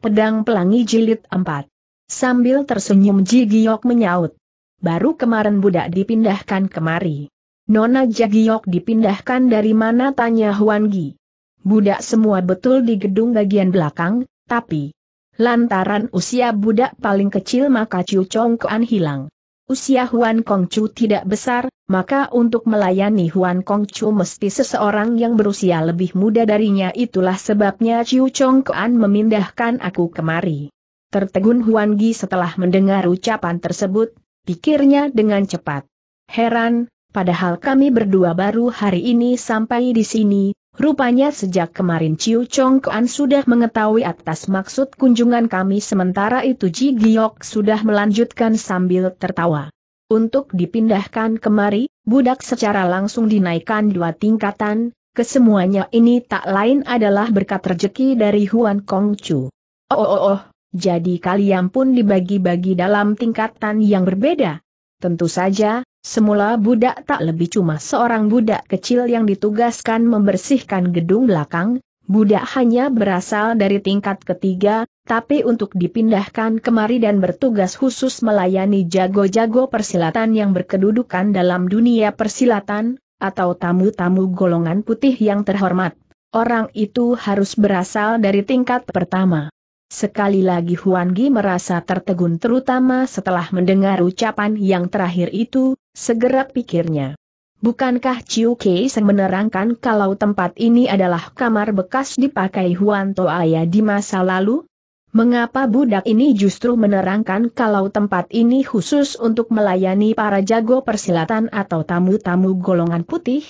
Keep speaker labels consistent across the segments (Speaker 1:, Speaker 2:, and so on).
Speaker 1: Pedang Pelangi Jilid 4. Sambil tersenyum Ji Giok menyaut. Baru kemarin budak dipindahkan kemari. Nona Jagiok dipindahkan dari mana tanya Huan Gi. Budak semua betul di gedung bagian belakang, tapi... Lantaran usia budak paling kecil maka Ciu Kuan hilang. Usia Huan Kongcu tidak besar, maka untuk melayani Huan Kongcu mesti seseorang yang berusia lebih muda darinya itulah sebabnya Chong Kuan memindahkan aku kemari. Tertegun Huan Gi setelah mendengar ucapan tersebut, pikirnya dengan cepat. Heran, padahal kami berdua baru hari ini sampai di sini, Rupanya sejak kemarin Ciu Chong Kuan sudah mengetahui atas maksud kunjungan kami sementara itu Ji Giok sudah melanjutkan sambil tertawa. Untuk dipindahkan kemari, budak secara langsung dinaikkan dua tingkatan, kesemuanya ini tak lain adalah berkat rejeki dari Huan Kong Chu. oh oh, oh jadi kalian pun dibagi-bagi dalam tingkatan yang berbeda. Tentu saja, Semula budak tak lebih cuma seorang budak kecil yang ditugaskan membersihkan gedung belakang, budak hanya berasal dari tingkat ketiga, tapi untuk dipindahkan kemari dan bertugas khusus melayani jago-jago persilatan yang berkedudukan dalam dunia persilatan, atau tamu-tamu golongan putih yang terhormat. Orang itu harus berasal dari tingkat pertama. Sekali lagi Huan Gi merasa tertegun terutama setelah mendengar ucapan yang terakhir itu, segera pikirnya. Bukankah Chiu Kei Seng menerangkan kalau tempat ini adalah kamar bekas dipakai Huan Toaya di masa lalu? Mengapa budak ini justru menerangkan kalau tempat ini khusus untuk melayani para jago persilatan atau tamu-tamu golongan putih?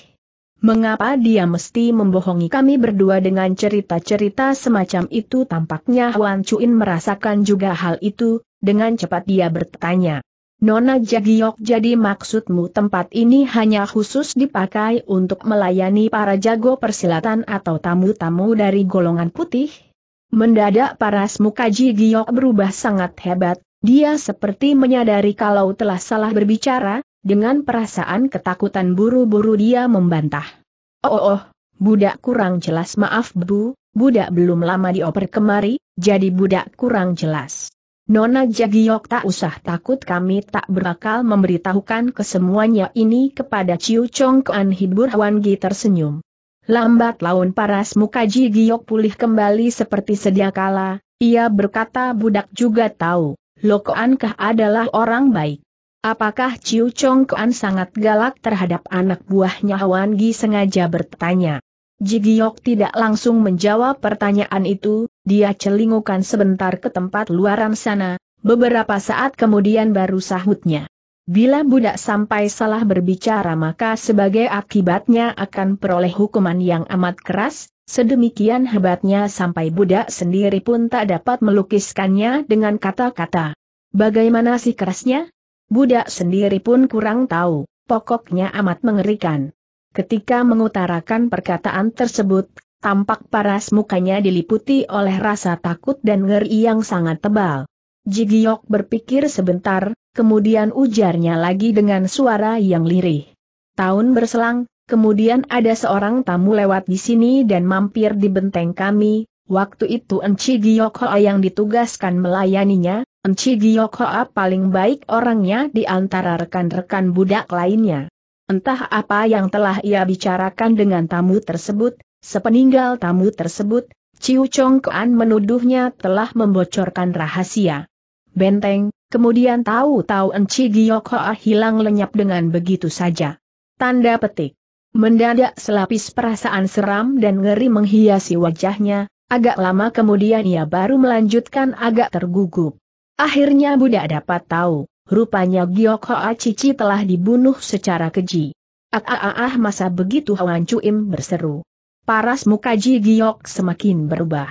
Speaker 1: Mengapa dia mesti membohongi kami berdua dengan cerita-cerita semacam itu? Tampaknya Huan Chuin merasakan juga hal itu, dengan cepat dia bertanya. Nona Jagiok jadi maksudmu tempat ini hanya khusus dipakai untuk melayani para jago persilatan atau tamu-tamu dari golongan putih? Mendadak paras muka Jagiok berubah sangat hebat, dia seperti menyadari kalau telah salah berbicara, dengan perasaan ketakutan buru-buru dia membantah. Oh oh oh, budak kurang jelas maaf bu, budak belum lama dioper kemari, jadi budak kurang jelas. Nona Jagiok tak usah takut kami tak berakal memberitahukan kesemuanya ini kepada Ciu Chong Kuan hibur Wan Gi tersenyum. Lambat laun paras muka Jigiok pulih kembali seperti sedia kala, ia berkata budak juga tahu, Lokoan adalah orang baik. Apakah Ciu Chong Kuan sangat galak terhadap anak buahnya Wan Gi sengaja bertanya. Jigiok tidak langsung menjawab pertanyaan itu, dia celingukan sebentar ke tempat luaran sana, beberapa saat kemudian baru sahutnya. Bila budak sampai salah berbicara maka sebagai akibatnya akan peroleh hukuman yang amat keras, sedemikian hebatnya sampai budak sendiri pun tak dapat melukiskannya dengan kata-kata. Bagaimana sih kerasnya? Budak sendiri pun kurang tahu, pokoknya amat mengerikan. Ketika mengutarakan perkataan tersebut, Tampak paras mukanya diliputi oleh rasa takut dan ngeri yang sangat tebal. Jigiok berpikir sebentar, kemudian ujarnya lagi dengan suara yang lirih. Tahun berselang, kemudian ada seorang tamu lewat di sini dan mampir di benteng kami, waktu itu Enci Giyok Hoa yang ditugaskan melayaninya, Enci Giyok Hoa paling baik orangnya di antara rekan-rekan budak lainnya. Entah apa yang telah ia bicarakan dengan tamu tersebut, Sepeninggal tamu tersebut, Ciu Chong Kuan menuduhnya telah membocorkan rahasia. Benteng, kemudian tahu-tahu Enci Giok Hoa hilang lenyap dengan begitu saja. Tanda petik. Mendadak selapis perasaan seram dan ngeri menghiasi wajahnya, agak lama kemudian ia baru melanjutkan agak tergugup. Akhirnya budak dapat tahu, rupanya Giok Hoa Cici telah dibunuh secara keji. Ah ah ah, ah masa begitu Hwan Cuim berseru paras muka Ji Giok semakin berubah.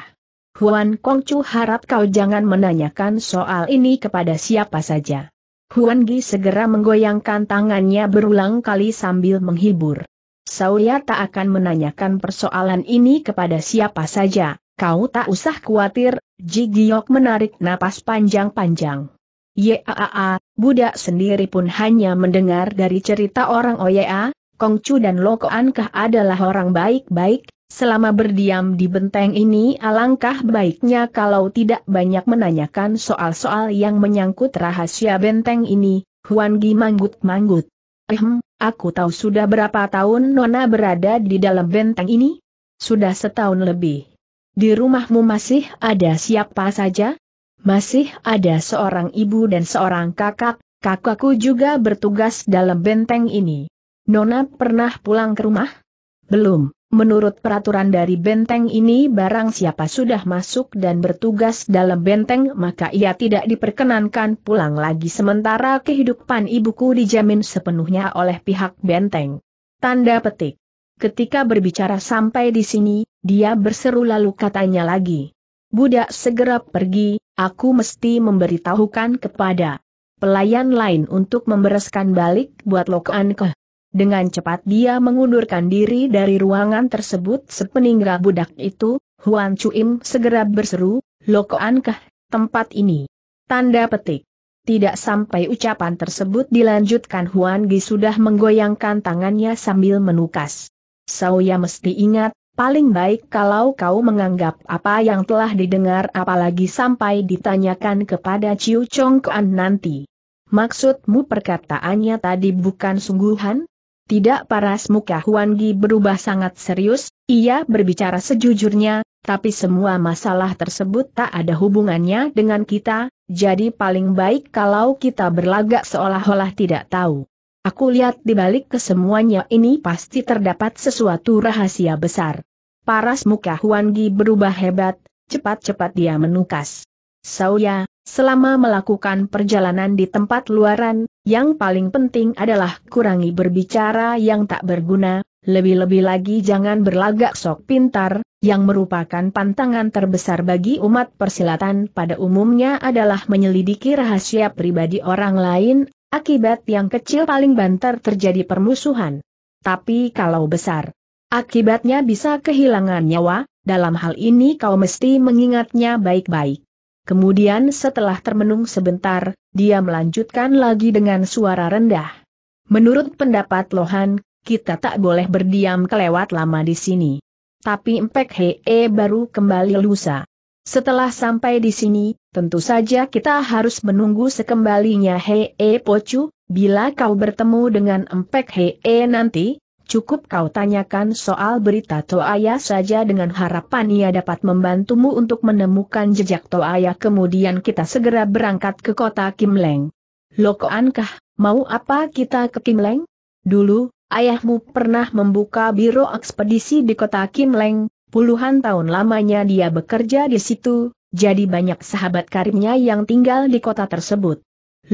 Speaker 1: Huan Kongcu harap kau jangan menanyakan soal ini kepada siapa saja. Huan Gi segera menggoyangkan tangannya berulang kali sambil menghibur. Saya tak akan menanyakan persoalan ini kepada siapa saja, kau tak usah khawatir, Ji Giok menarik napas panjang-panjang. Yaa, budak sendiri pun hanya mendengar dari cerita orang oya? Kongcu dan Lokoankah adalah orang baik-baik, selama berdiam di benteng ini alangkah baiknya kalau tidak banyak menanyakan soal-soal yang menyangkut rahasia benteng ini, Huan Gi manggut-manggut. Ehm, aku tahu sudah berapa tahun Nona berada di dalam benteng ini? Sudah setahun lebih. Di rumahmu masih ada siapa saja? Masih ada seorang ibu dan seorang kakak, kakakku juga bertugas dalam benteng ini. Nona pernah pulang ke rumah? Belum. Menurut peraturan dari benteng ini barang siapa sudah masuk dan bertugas dalam benteng maka ia tidak diperkenankan pulang lagi sementara kehidupan ibuku dijamin sepenuhnya oleh pihak benteng. Tanda petik. Ketika berbicara sampai di sini, dia berseru lalu katanya lagi. Budak segera pergi, aku mesti memberitahukan kepada pelayan lain untuk membereskan balik buat lokoan keh. Dengan cepat dia mengundurkan diri dari ruangan tersebut sepeninggal budak itu, Huan Chuim segera berseru, Loko Ankah, tempat ini? Tanda petik. Tidak sampai ucapan tersebut dilanjutkan Huan Gi sudah menggoyangkan tangannya sambil menukas. Sauya mesti ingat, paling baik kalau kau menganggap apa yang telah didengar apalagi sampai ditanyakan kepada Ciu Chong Kuan nanti. Maksudmu perkataannya tadi bukan sungguhan? Tidak paras muka Huan Gi berubah sangat serius, ia berbicara sejujurnya, tapi semua masalah tersebut tak ada hubungannya dengan kita, jadi paling baik kalau kita berlagak seolah-olah tidak tahu. Aku lihat di balik kesemuanya ini pasti terdapat sesuatu rahasia besar. Paras muka Huan Gi berubah hebat, cepat-cepat dia menukas. Sauya, selama melakukan perjalanan di tempat luaran, yang paling penting adalah kurangi berbicara yang tak berguna, lebih-lebih lagi jangan berlagak sok pintar, yang merupakan pantangan terbesar bagi umat persilatan pada umumnya adalah menyelidiki rahasia pribadi orang lain, akibat yang kecil paling banter terjadi permusuhan. Tapi kalau besar, akibatnya bisa kehilangan nyawa, dalam hal ini kau mesti mengingatnya baik-baik. Kemudian setelah termenung sebentar, dia melanjutkan lagi dengan suara rendah. Menurut pendapat Lohan, kita tak boleh berdiam kelewat lama di sini. Tapi Mpek Hee baru kembali lusa. Setelah sampai di sini, tentu saja kita harus menunggu sekembalinya Hee Pocu, bila kau bertemu dengan Mpek Hee nanti, Cukup kau tanyakan soal berita Toaya saja dengan harapan ia dapat membantumu untuk menemukan jejak Toaya kemudian kita segera berangkat ke kota Kimleng. Ankah, mau apa kita ke Kimleng? Dulu, ayahmu pernah membuka biro ekspedisi di kota Kimleng, puluhan tahun lamanya dia bekerja di situ, jadi banyak sahabat karibnya yang tinggal di kota tersebut.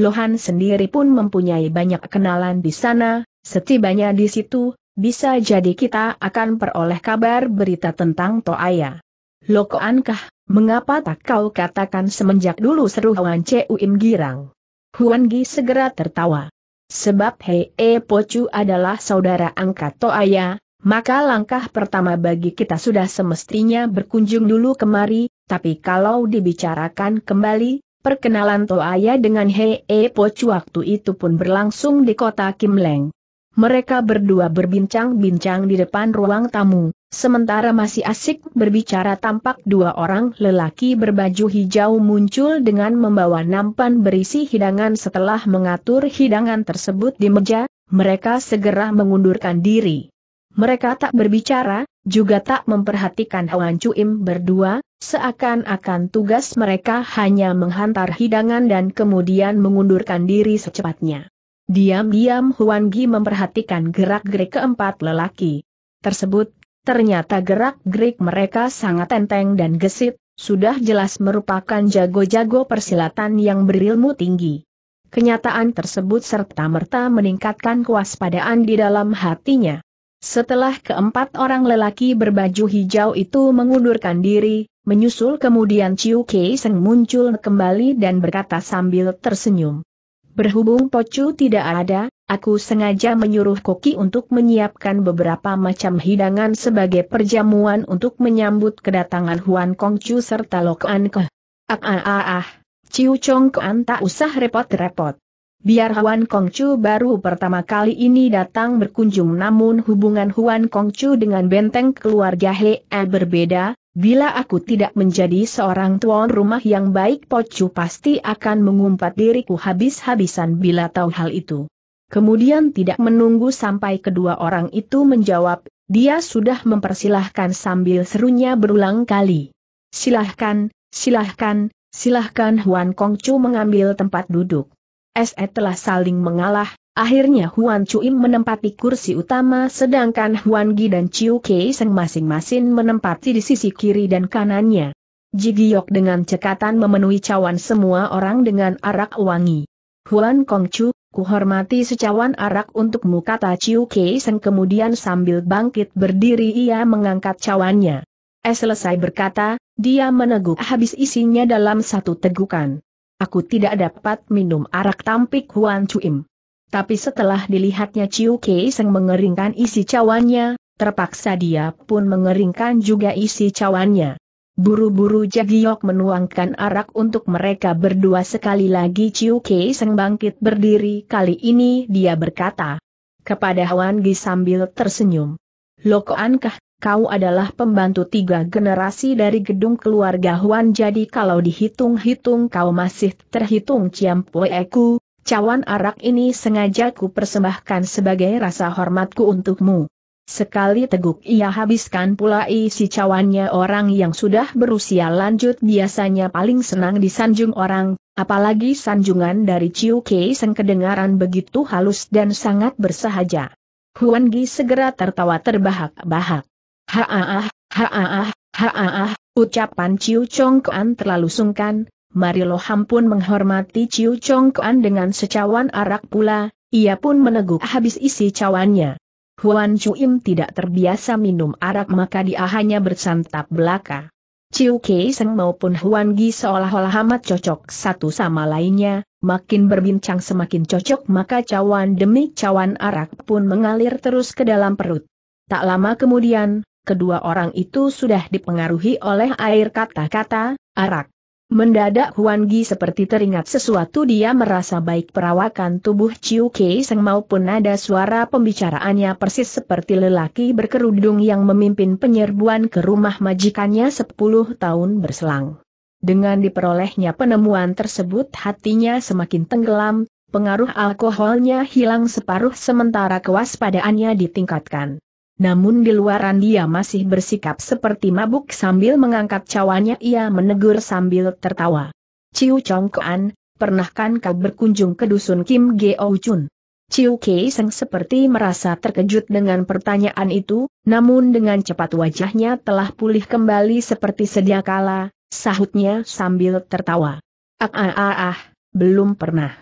Speaker 1: Lohan sendiri pun mempunyai banyak kenalan di sana, setibanya di situ, bisa jadi kita akan peroleh kabar berita tentang Toaya. Loko Ankah, mengapa tak kau katakan semenjak dulu seru Huan Uim girang? Huan Gi segera tertawa. Sebab Hei E Pocu adalah saudara angkat Toaya, maka langkah pertama bagi kita sudah semestinya berkunjung dulu kemari, tapi kalau dibicarakan kembali, perkenalan Toaya dengan Hei E Pocu waktu itu pun berlangsung di kota Kimleng mereka berdua berbincang-bincang di depan ruang tamu, sementara masih asik berbicara tampak dua orang lelaki berbaju hijau muncul dengan membawa nampan berisi hidangan setelah mengatur hidangan tersebut di meja, mereka segera mengundurkan diri. Mereka tak berbicara, juga tak memperhatikan Hoan Cuim berdua, seakan-akan tugas mereka hanya menghantar hidangan dan kemudian mengundurkan diri secepatnya. Diam-diam Huan Gi memperhatikan gerak-gerik keempat lelaki tersebut, ternyata gerak-gerik mereka sangat enteng dan gesit, sudah jelas merupakan jago-jago persilatan yang berilmu tinggi. Kenyataan tersebut serta-merta meningkatkan kewaspadaan di dalam hatinya. Setelah keempat orang lelaki berbaju hijau itu mengundurkan diri, menyusul kemudian Ciu Kei Seng muncul kembali dan berkata sambil tersenyum. Berhubung Pocu tidak ada, aku sengaja menyuruh Koki untuk menyiapkan beberapa macam hidangan sebagai perjamuan untuk menyambut kedatangan Huan Kongcu serta Lokan Ke. Ah ah ah ah, Ciu Chong Kuan tak usah repot-repot. Biar Huan Kongcu baru pertama kali ini datang berkunjung namun hubungan Huan Kongcu dengan benteng keluarga e berbeda, bila aku tidak menjadi seorang tuan rumah yang baik Pocu pasti akan mengumpat diriku habis-habisan bila tahu hal itu. Kemudian tidak menunggu sampai kedua orang itu menjawab, dia sudah mempersilahkan sambil serunya berulang kali. Silahkan, silahkan, silahkan Huan Kongcu mengambil tempat duduk. SE telah saling mengalah, akhirnya Huan Chuim menempati kursi utama sedangkan Huan Gi dan Chiu Kei Seng masing-masing menempati di sisi kiri dan kanannya. Ji Jigiok dengan cekatan memenuhi cawan semua orang dengan arak wangi. Huan Kong Chu, kuhormati secawan arak untukmu kata Chiu Kei Seng kemudian sambil bangkit berdiri ia mengangkat cawannya. Eh selesai berkata, dia meneguk habis isinya dalam satu tegukan. Aku tidak dapat minum arak tampik Huan Cuim. Tapi setelah dilihatnya Chiu Kei Seng mengeringkan isi cawannya, terpaksa dia pun mengeringkan juga isi cawannya. Buru-buru Jagiok menuangkan arak untuk mereka berdua sekali lagi Chiu Kei Seng bangkit berdiri kali ini dia berkata kepada Huan Gi sambil tersenyum. Lokoankah kau adalah pembantu tiga generasi dari gedung keluarga Huan jadi kalau dihitung-hitung kau masih terhitung ciampueku, cawan arak ini sengaja ku persembahkan sebagai rasa hormatku untukmu. Sekali teguk ia habiskan pula isi cawannya orang yang sudah berusia lanjut biasanya paling senang disanjung orang, apalagi sanjungan dari Ciu Kei Seng kedengaran begitu halus dan sangat bersahaja. Huan Gi segera tertawa terbahak-bahak. Haaah, haaah, haaah, ucapan Ciu Chong Kuan terlalu sungkan, Marilo pun menghormati Ciu Chong Kuan dengan secawan arak pula, ia pun meneguk habis isi cawannya. Huan Chuim tidak terbiasa minum arak maka dia hanya bersantap belaka. Ciu Seng maupun Huan Gi seolah-olah amat cocok satu sama lainnya, makin berbincang semakin cocok maka cawan demi cawan arak pun mengalir terus ke dalam perut. Tak lama kemudian, kedua orang itu sudah dipengaruhi oleh air kata-kata, arak. Mendadak Huan Gi seperti teringat sesuatu dia merasa baik perawakan tubuh Chiu Kei Seng maupun nada suara pembicaraannya persis seperti lelaki berkerudung yang memimpin penyerbuan ke rumah majikannya 10 tahun berselang. Dengan diperolehnya penemuan tersebut hatinya semakin tenggelam, pengaruh alkoholnya hilang separuh sementara kewaspadaannya ditingkatkan namun di luaran dia masih bersikap seperti mabuk sambil mengangkat cawannya ia menegur sambil tertawa. Ciu Chong pernah pernahkan kau berkunjung ke dusun Kim Geo Chun? Ciu Kei Seng seperti merasa terkejut dengan pertanyaan itu, namun dengan cepat wajahnya telah pulih kembali seperti sedia kala, sahutnya sambil tertawa. Ah ah ah ah, belum pernah.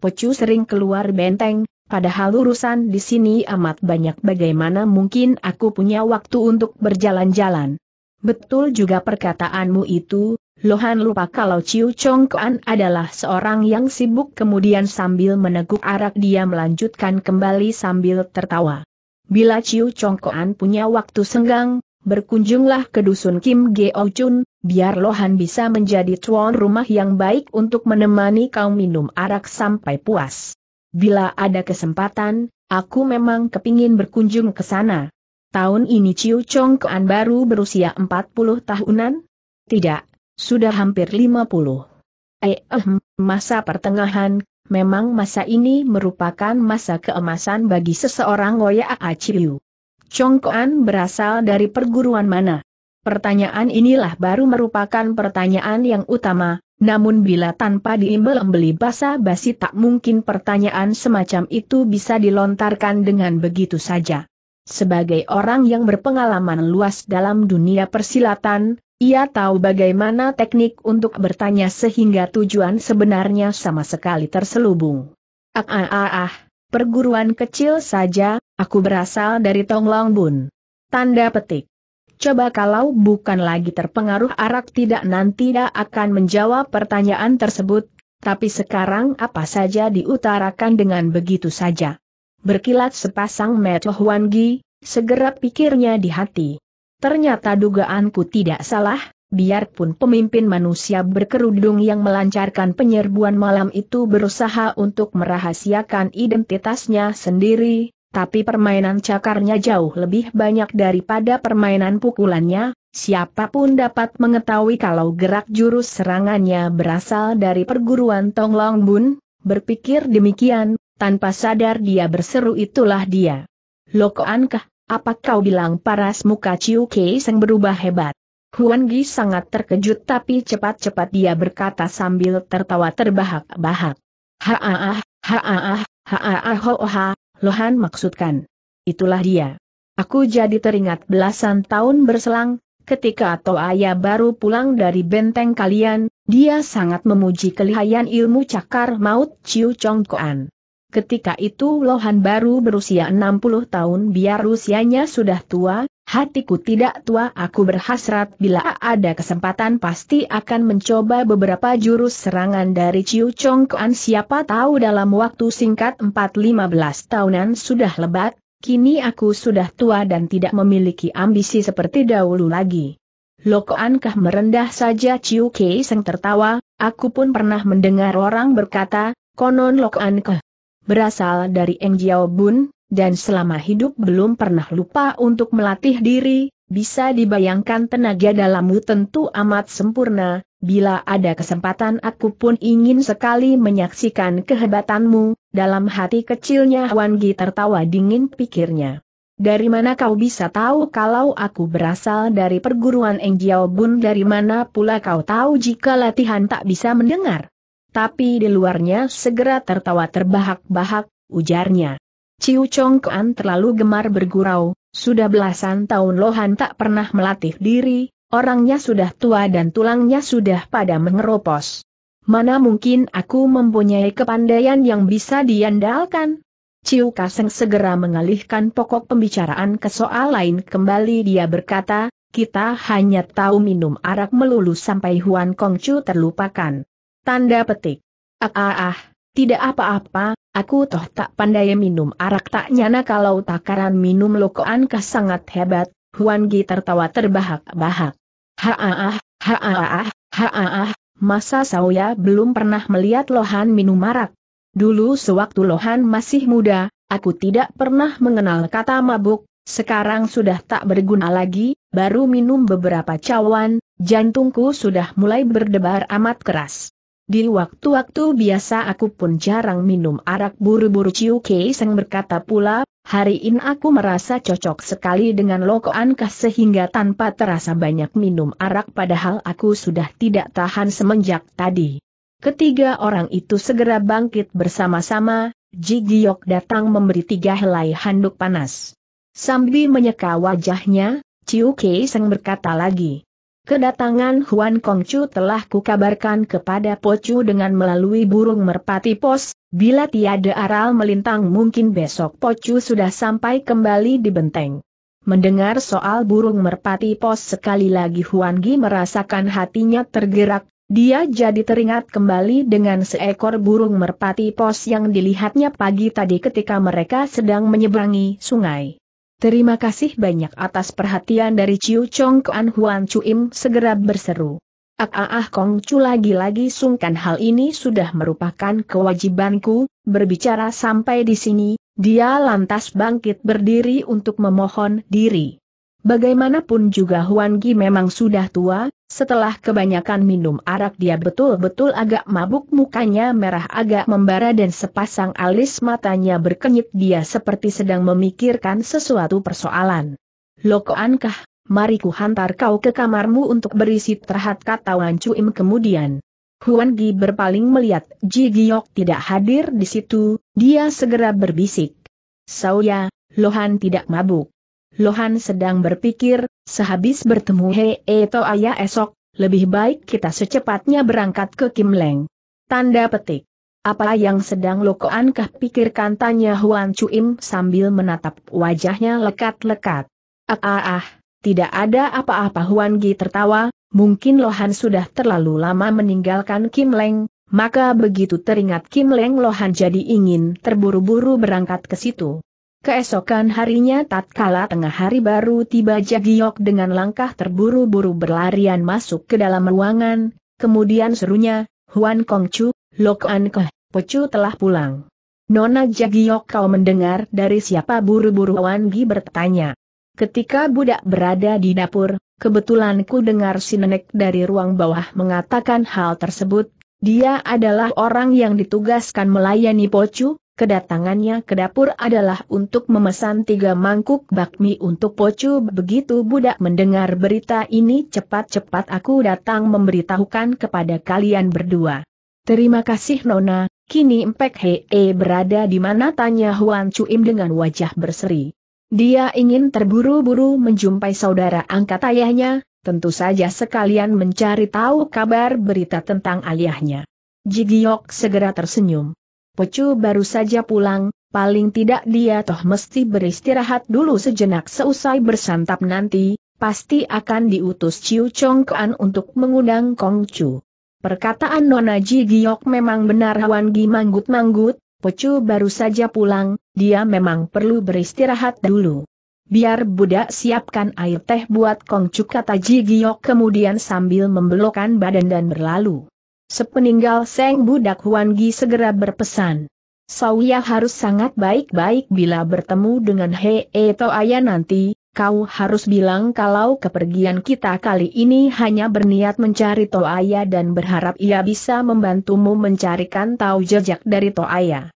Speaker 1: Pocu sering keluar benteng, Padahal urusan di sini amat banyak bagaimana mungkin aku punya waktu untuk berjalan-jalan. Betul juga perkataanmu itu, Lohan lupa kalau Ciu Chong Kuan adalah seorang yang sibuk kemudian sambil meneguk arak dia melanjutkan kembali sambil tertawa. Bila Ciu Chong Kuan punya waktu senggang, berkunjunglah ke dusun Kim Geo Chun, biar Lohan bisa menjadi tuan rumah yang baik untuk menemani kau minum arak sampai puas. Bila ada kesempatan, aku memang kepingin berkunjung ke sana. Tahun ini Ciu Chong Kean baru berusia 40 tahunan? Tidak, sudah hampir 50. Eh, eh, hmm, masa pertengahan, memang masa ini merupakan masa keemasan bagi seseorang Ciu. Ciu Chongkoan berasal dari perguruan mana? Pertanyaan inilah baru merupakan pertanyaan yang utama, namun bila tanpa diimbel-embeli basa-basi tak mungkin pertanyaan semacam itu bisa dilontarkan dengan begitu saja. Sebagai orang yang berpengalaman luas dalam dunia persilatan, ia tahu bagaimana teknik untuk bertanya sehingga tujuan sebenarnya sama sekali terselubung. Ah ah ah, ah perguruan kecil saja, aku berasal dari Bun. Tanda petik. Coba kalau bukan lagi terpengaruh arak tidak nanti dia akan menjawab pertanyaan tersebut, tapi sekarang apa saja diutarakan dengan begitu saja. Berkilat sepasang mata Huan Gi, segera pikirnya di hati. Ternyata dugaanku tidak salah, biarpun pemimpin manusia berkerudung yang melancarkan penyerbuan malam itu berusaha untuk merahasiakan identitasnya sendiri, tapi permainan cakarnya jauh lebih banyak daripada permainan pukulannya, siapapun dapat mengetahui kalau gerak jurus serangannya berasal dari perguruan Tong Long Bun, berpikir demikian, tanpa sadar dia berseru itulah dia. Loko Ankah, apa kau bilang paras muka Ciu Kei Seng berubah hebat? Huan Gi sangat terkejut tapi cepat-cepat dia berkata sambil tertawa terbahak-bahak. Haaah, ha haaah, haaah, ha Lohan maksudkan. Itulah dia. Aku jadi teringat belasan tahun berselang, ketika atau ayah baru pulang dari benteng kalian, dia sangat memuji kelihayan ilmu cakar maut Ciu Chong Koan. Ketika itu Lohan baru berusia 60 tahun biar usianya sudah tua, hatiku tidak tua aku berhasrat bila ada kesempatan pasti akan mencoba beberapa jurus serangan dari Ciu Chong Kuan siapa tahu dalam waktu singkat 4-15 tahunan sudah lebat, kini aku sudah tua dan tidak memiliki ambisi seperti dahulu lagi. Lokoankah merendah saja Ciu Kei Seng tertawa, aku pun pernah mendengar orang berkata, konon Lokoankah berasal dari Eng Jiao Bun, dan selama hidup belum pernah lupa untuk melatih diri, bisa dibayangkan tenaga dalammu tentu amat sempurna, bila ada kesempatan aku pun ingin sekali menyaksikan kehebatanmu, dalam hati kecilnya Wan Gi tertawa dingin pikirnya. Dari mana kau bisa tahu kalau aku berasal dari perguruan Eng Jiao Bun dari mana pula kau tahu jika latihan tak bisa mendengar? Tapi di luarnya segera tertawa terbahak-bahak, ujarnya. Ciu Chong Kuan terlalu gemar bergurau, sudah belasan tahun Lohan tak pernah melatih diri, orangnya sudah tua dan tulangnya sudah pada mengeropos. Mana mungkin aku mempunyai kepandaian yang bisa diandalkan? Ciu Kaseng segera mengalihkan pokok pembicaraan ke soal lain kembali dia berkata, kita hanya tahu minum arak melulu sampai Huan Kongcu terlupakan. Tanda petik. Ah ah ah, tidak apa-apa, aku toh tak pandai minum arak tak nyana kalau takaran minum lokoan kas sangat hebat, Huan Gi tertawa terbahak-bahak. Ha ah ah, ha ah ah, ah. ha ah ah, masa saya belum pernah melihat Lohan minum arak. Dulu sewaktu Lohan masih muda, aku tidak pernah mengenal kata mabuk, sekarang sudah tak berguna lagi, baru minum beberapa cawan, jantungku sudah mulai berdebar amat keras. Di waktu-waktu biasa aku pun jarang minum arak buru-buru Ciu Kei Seng berkata pula, hari ini aku merasa cocok sekali dengan Loko Angkah sehingga tanpa terasa banyak minum arak padahal aku sudah tidak tahan semenjak tadi. Ketiga orang itu segera bangkit bersama-sama, Jigiok datang memberi tiga helai handuk panas. Sambil menyeka wajahnya, Ciu Kei Seng berkata lagi, Kedatangan Huan Kongcu telah kukabarkan kepada Pocu dengan melalui burung merpati pos, bila tiada aral melintang mungkin besok Pocu sudah sampai kembali di benteng. Mendengar soal burung merpati pos sekali lagi Huan Gi merasakan hatinya tergerak, dia jadi teringat kembali dengan seekor burung merpati pos yang dilihatnya pagi tadi ketika mereka sedang menyeberangi sungai. Terima kasih banyak atas perhatian dari Ciu Chong Kuan Huan Cuim segera berseru. Ah, ah, ah Kong Chu lagi-lagi sungkan hal ini sudah merupakan kewajibanku, berbicara sampai di sini, dia lantas bangkit berdiri untuk memohon diri. Bagaimanapun juga Huan Gi memang sudah tua, setelah kebanyakan minum arak dia betul-betul agak mabuk mukanya merah agak membara dan sepasang alis matanya berkenyit dia seperti sedang memikirkan sesuatu persoalan. Lokaankah, mari ku hantar kau ke kamarmu untuk berisi terhad kata Wan Cuim kemudian. Huan Gi berpaling melihat Ji Giok tidak hadir di situ, dia segera berbisik. Sauya, Lohan tidak mabuk. Lohan sedang berpikir, sehabis bertemu Hei e Ayah esok, lebih baik kita secepatnya berangkat ke Kim Leng. Tanda petik. Apa yang sedang Lokoankah pikirkan tanya Huan Chuim sambil menatap wajahnya lekat-lekat. Ah ah ah, tidak ada apa-apa Huan Gi tertawa, mungkin Lohan sudah terlalu lama meninggalkan Kim Leng, maka begitu teringat Kim Leng Lohan jadi ingin terburu-buru berangkat ke situ. Keesokan harinya tatkala tengah hari baru tiba Jagiok dengan langkah terburu-buru berlarian masuk ke dalam ruangan, kemudian serunya, Huan Kongcu, Lok An Keh, Pecu telah pulang. Nona Jagiok kau mendengar dari siapa buru-buru Wan Gi bertanya. Ketika budak berada di dapur, kebetulan ku dengar si nenek dari ruang bawah mengatakan hal tersebut, dia adalah orang yang ditugaskan melayani Pocu, Kedatangannya ke dapur adalah untuk memesan tiga mangkuk bakmi untuk pocu. Begitu budak mendengar berita ini cepat-cepat aku datang memberitahukan kepada kalian berdua. Terima kasih Nona, kini Mpek Hee eh, berada di mana tanya Huan Cuim dengan wajah berseri. Dia ingin terburu-buru menjumpai saudara angkat ayahnya, tentu saja sekalian mencari tahu kabar berita tentang ayahnya. Jigiok segera tersenyum. Pecu baru saja pulang, paling tidak dia toh mesti beristirahat dulu sejenak seusai bersantap nanti, pasti akan diutus Ciu Chong Kuan untuk mengundang Kong Chu. Perkataan Nona Ji Giok memang benar Wan Gi manggut-manggut, Pecu baru saja pulang, dia memang perlu beristirahat dulu. Biar budak siapkan air teh buat Kongcu kata Ji Giok kemudian sambil membelokkan badan dan berlalu. Sepeninggal Seng Budak Huan Gi segera berpesan. Sauya harus sangat baik-baik bila bertemu dengan He Hei Toaya nanti, kau harus bilang kalau kepergian kita kali ini hanya berniat mencari Toaya dan berharap ia bisa membantumu mencarikan tahu jejak dari Toaya.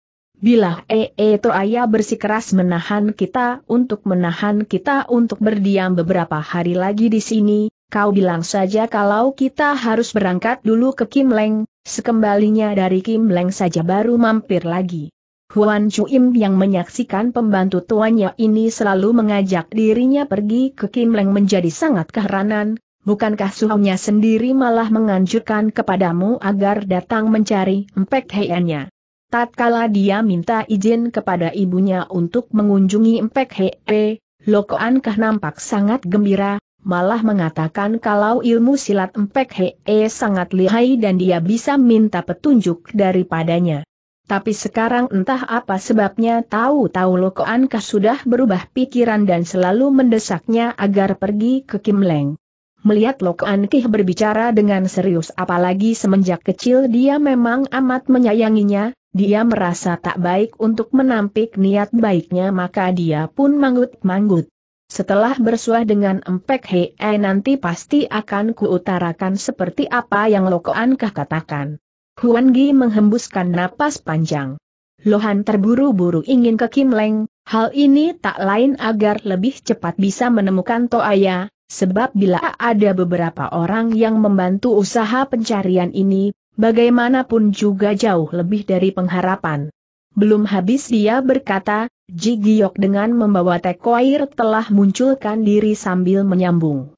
Speaker 1: Bila Ee ayah bersikeras menahan kita untuk menahan kita untuk berdiam beberapa hari lagi di sini, kau bilang saja kalau kita harus berangkat dulu ke Kim Leng, sekembalinya dari Kim Leng saja baru mampir lagi. Huan Chuim yang menyaksikan pembantu tuannya ini selalu mengajak dirinya pergi ke Kim Leng menjadi sangat keheranan, Bukankah suhunya sendiri malah menganjurkan kepadamu agar datang mencari empek heiannya? Tatkala dia minta izin kepada ibunya untuk mengunjungi Empek Hee, Lokoan Kah nampak sangat gembira, malah mengatakan kalau ilmu silat Empek Hee sangat lihai dan dia bisa minta petunjuk daripadanya. Tapi sekarang entah apa sebabnya tahu-tahu Lokoan Kah sudah berubah pikiran dan selalu mendesaknya agar pergi ke Kim Leng. Melihat Lokoan An berbicara dengan serius apalagi semenjak kecil dia memang amat menyayanginya, dia merasa tak baik untuk menampik niat baiknya maka dia pun manggut-manggut. Setelah bersuah dengan Empek Hei eh, nanti pasti akan kuutarakan seperti apa yang Lokoan Kah katakan. Huan Gi menghembuskan napas panjang. Lohan terburu-buru ingin ke Kim Leng, hal ini tak lain agar lebih cepat bisa menemukan Toaya, sebab bila ada beberapa orang yang membantu usaha pencarian ini, bagaimanapun juga jauh lebih dari pengharapan. Belum habis dia berkata, Ji Giok dengan membawa teko air telah munculkan diri sambil menyambung.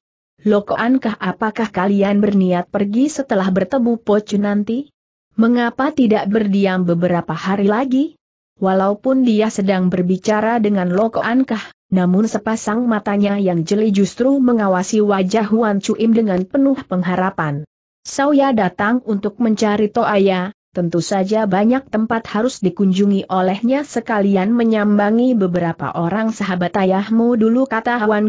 Speaker 1: Lokoankah apakah kalian berniat pergi setelah bertemu Pocu nanti? Mengapa tidak berdiam beberapa hari lagi? Walaupun dia sedang berbicara dengan Lokoankah, namun sepasang matanya yang jeli justru mengawasi wajah Huan Chuim dengan penuh pengharapan. Saya datang untuk mencari Toaya, tentu saja banyak tempat harus dikunjungi olehnya sekalian menyambangi beberapa orang sahabat ayahmu dulu kata Hawan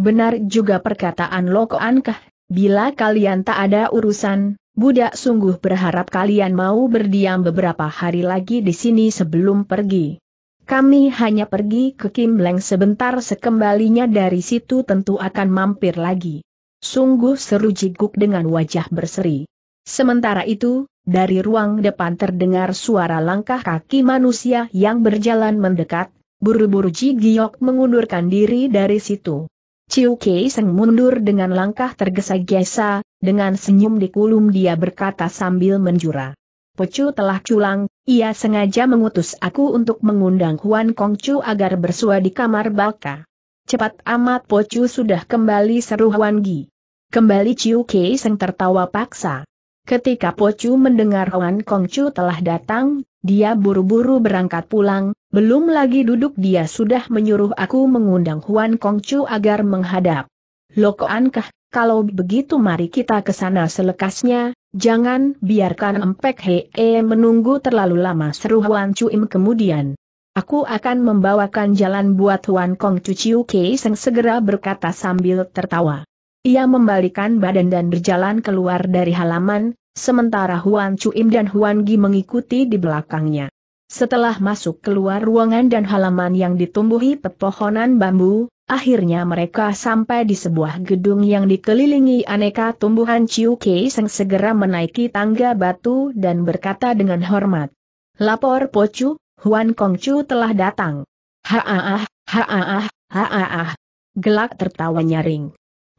Speaker 1: Benar juga perkataan Loko Ankah, bila kalian tak ada urusan, budak sungguh berharap kalian mau berdiam beberapa hari lagi di sini sebelum pergi. Kami hanya pergi ke Leng sebentar sekembalinya dari situ tentu akan mampir lagi. Sungguh seru jiguk dengan wajah berseri. Sementara itu, dari ruang depan terdengar suara langkah kaki manusia yang berjalan mendekat, buru-buru Ji Giok mengundurkan diri dari situ. Ciu Kei Seng mundur dengan langkah tergesa-gesa, dengan senyum di kulum dia berkata sambil menjura. Pecu telah culang, ia sengaja mengutus aku untuk mengundang Huan Kongcu agar bersua di kamar Balka. Cepat amat Pocu sudah kembali seru Huan Gi. Kembali Chiu Kei Seng tertawa paksa. Ketika Po Chu mendengar Hoan Chu telah datang, dia buru-buru berangkat pulang, belum lagi duduk dia sudah menyuruh aku mengundang Kong Chu agar menghadap. Ankah, kalau begitu mari kita ke sana selekasnya, jangan biarkan Empek Hee menunggu terlalu lama seru Huan Im kemudian. Aku akan membawakan jalan buat Huan Chu Chu Kei Seng segera berkata sambil tertawa. Ia membalikan badan dan berjalan keluar dari halaman, sementara Huan Chuim dan Huan Gi mengikuti di belakangnya. Setelah masuk keluar ruangan dan halaman yang ditumbuhi pepohonan bambu, akhirnya mereka sampai di sebuah gedung yang dikelilingi aneka tumbuhan Chiu Kei Seng segera menaiki tangga batu dan berkata dengan hormat. Lapor Pocu, Huan Kong Chu telah datang. Haah, haah, haah. Gelak tertawa nyaring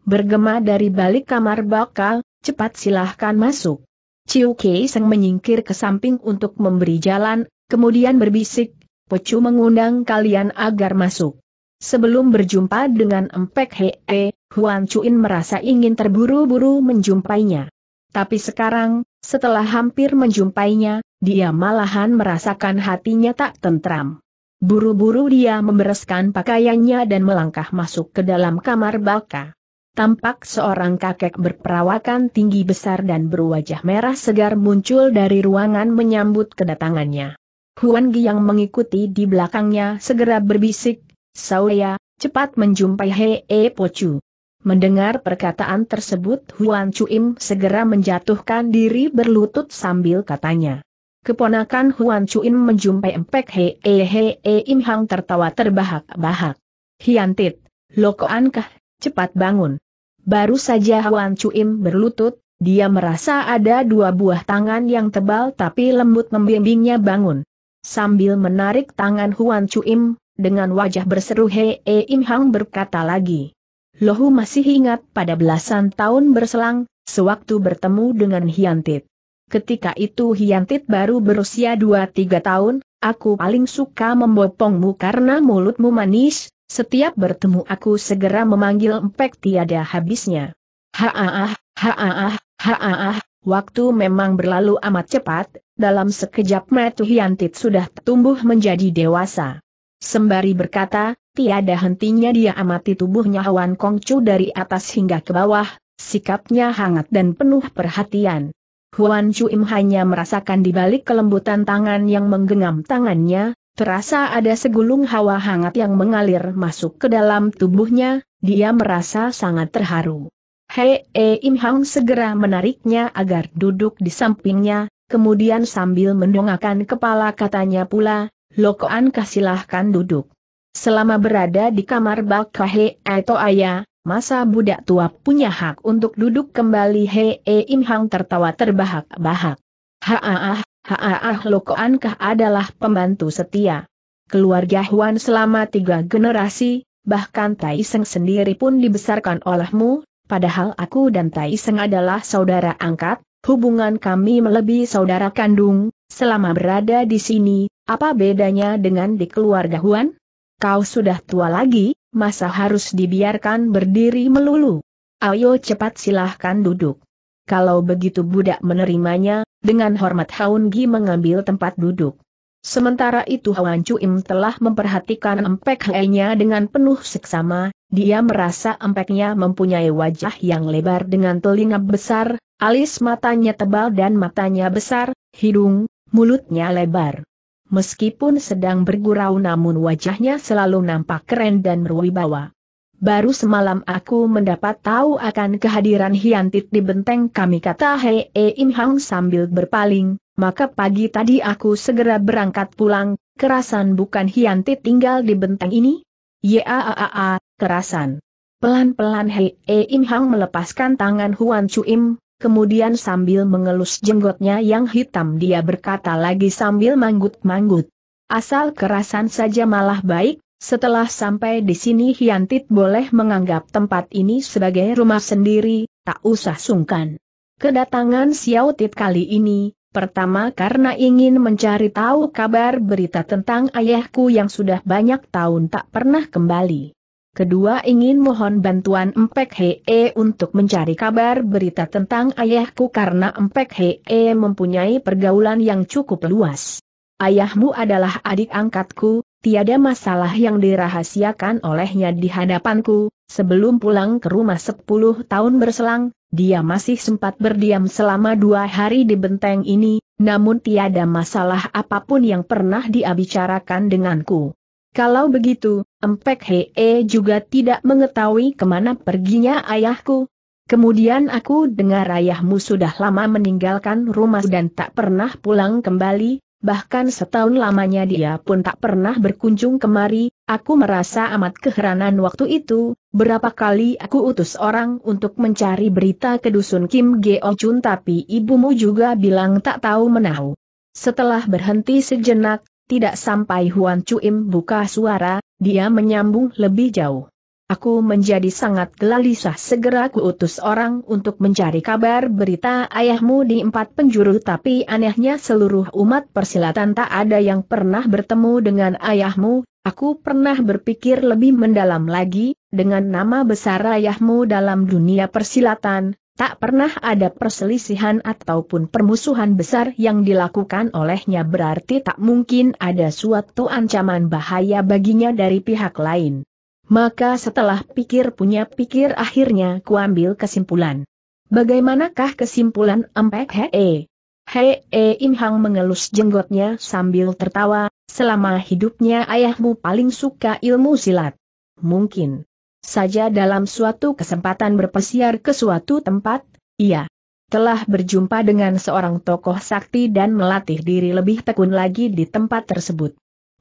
Speaker 1: bergema dari balik kamar bakal, cepat silahkan masuk. Ciu Kei Seng menyingkir ke samping untuk memberi jalan, kemudian berbisik, Pocu mengundang kalian agar masuk. Sebelum berjumpa dengan Empek Hee, Huan Chuin merasa ingin terburu-buru menjumpainya. Tapi sekarang, setelah hampir menjumpainya, dia malahan merasakan hatinya tak tentram. Buru-buru dia membereskan pakaiannya dan melangkah masuk ke dalam kamar baka tampak seorang kakek berperawakan tinggi besar dan berwajah merah segar muncul dari ruangan menyambut kedatangannya. Huan Gi yang mengikuti di belakangnya segera berbisik, Saoya, cepat menjumpai Hei e Chu. Mendengar perkataan tersebut Huan Chuim segera menjatuhkan diri berlutut sambil katanya. Keponakan Huan Chuim menjumpai empek Hei e Hei e Im Hang tertawa terbahak-bahak. Hiantit, lokoankah, cepat bangun. Baru saja Huan Chuim berlutut, dia merasa ada dua buah tangan yang tebal tapi lembut membimbingnya bangun. Sambil menarik tangan Huan Chuim, dengan wajah berseru Hei e Im Hang berkata lagi. Lohu masih ingat pada belasan tahun berselang, sewaktu bertemu dengan Hiantit. Ketika itu Hiantit baru berusia 2-3 tahun, aku paling suka membopongmu karena mulutmu manis, setiap bertemu aku segera memanggil empek tiada habisnya. Haaah, haaah, haaah, waktu memang berlalu amat cepat, dalam sekejap metu Hiantit sudah tumbuh menjadi dewasa. Sembari berkata, tiada hentinya dia amati tubuhnya Hawan Kongcu dari atas hingga ke bawah, sikapnya hangat dan penuh perhatian. Huan Chuim hanya merasakan di balik kelembutan tangan yang menggenggam tangannya, Terasa ada segulung hawa hangat yang mengalir masuk ke dalam tubuhnya, dia merasa sangat terharu. Hei e Im Hang segera menariknya agar duduk di sampingnya, kemudian sambil mendongakkan kepala katanya pula, Lokoan kasilahkan duduk. Selama berada di kamar Bak Balkahe atau ayah, masa budak tua punya hak untuk duduk kembali Hei Im Hang tertawa terbahak-bahak. Haah, ah, Haaah ah, Lokoankah adalah pembantu setia. Keluarga Huan selama tiga generasi, bahkan Tai Seng sendiri pun dibesarkan olehmu, padahal aku dan Tai Seng adalah saudara angkat, hubungan kami melebihi saudara kandung, selama berada di sini, apa bedanya dengan di keluarga Huan? Kau sudah tua lagi, masa harus dibiarkan berdiri melulu? Ayo cepat silahkan duduk. Kalau begitu budak menerimanya, dengan hormat Haun Gi mengambil tempat duduk. Sementara itu Hawan Im telah memperhatikan empek hainya dengan penuh seksama, dia merasa empeknya mempunyai wajah yang lebar dengan telinga besar, alis matanya tebal dan matanya besar, hidung, mulutnya lebar. Meskipun sedang bergurau namun wajahnya selalu nampak keren dan berwibawa. Baru semalam aku mendapat tahu akan kehadiran Hiantit di benteng kami kata Hei e Im Hang sambil berpaling, maka pagi tadi aku segera berangkat pulang, kerasan bukan Hiantit tinggal di benteng ini? Yaaa, kerasan. Pelan-pelan Hei e Im Hang melepaskan tangan Huan Chuim, kemudian sambil mengelus jenggotnya yang hitam dia berkata lagi sambil manggut-manggut. Asal kerasan saja malah baik, setelah sampai di sini Hiantit boleh menganggap tempat ini sebagai rumah sendiri, tak usah sungkan. Kedatangan Xiao Tit kali ini, pertama karena ingin mencari tahu kabar berita tentang ayahku yang sudah banyak tahun tak pernah kembali. Kedua ingin mohon bantuan Empek Hee untuk mencari kabar berita tentang ayahku karena Empek Hee mempunyai pergaulan yang cukup luas. Ayahmu adalah adik angkatku, tiada masalah yang dirahasiakan olehnya di hadapanku, sebelum pulang ke rumah sepuluh tahun berselang, dia masih sempat berdiam selama dua hari di benteng ini, namun tiada masalah apapun yang pernah dia bicarakan denganku. Kalau begitu, Empek Hee juga tidak mengetahui kemana perginya ayahku. Kemudian aku dengar ayahmu sudah lama meninggalkan rumah dan tak pernah pulang kembali, bahkan setahun lamanya dia pun tak pernah berkunjung kemari, aku merasa amat keheranan waktu itu, berapa kali aku utus orang untuk mencari berita ke dusun Kim Geo Chun tapi ibumu juga bilang tak tahu menahu. Setelah berhenti sejenak, tidak sampai Huan Chuim buka suara, dia menyambung lebih jauh. Aku menjadi sangat gelisah segera kuutus orang untuk mencari kabar berita ayahmu di empat penjuru tapi anehnya seluruh umat persilatan tak ada yang pernah bertemu dengan ayahmu, aku pernah berpikir lebih mendalam lagi, dengan nama besar ayahmu dalam dunia persilatan, tak pernah ada perselisihan ataupun permusuhan besar yang dilakukan olehnya berarti tak mungkin ada suatu ancaman bahaya baginya dari pihak lain. Maka setelah pikir punya pikir akhirnya kuambil kesimpulan. Bagaimanakah kesimpulan Empek Hee? Hee e, e Hang mengelus jenggotnya sambil tertawa, selama hidupnya ayahmu paling suka ilmu silat. Mungkin saja dalam suatu kesempatan berpesiar ke suatu tempat, ia telah berjumpa dengan seorang tokoh sakti dan melatih diri lebih tekun lagi di tempat tersebut.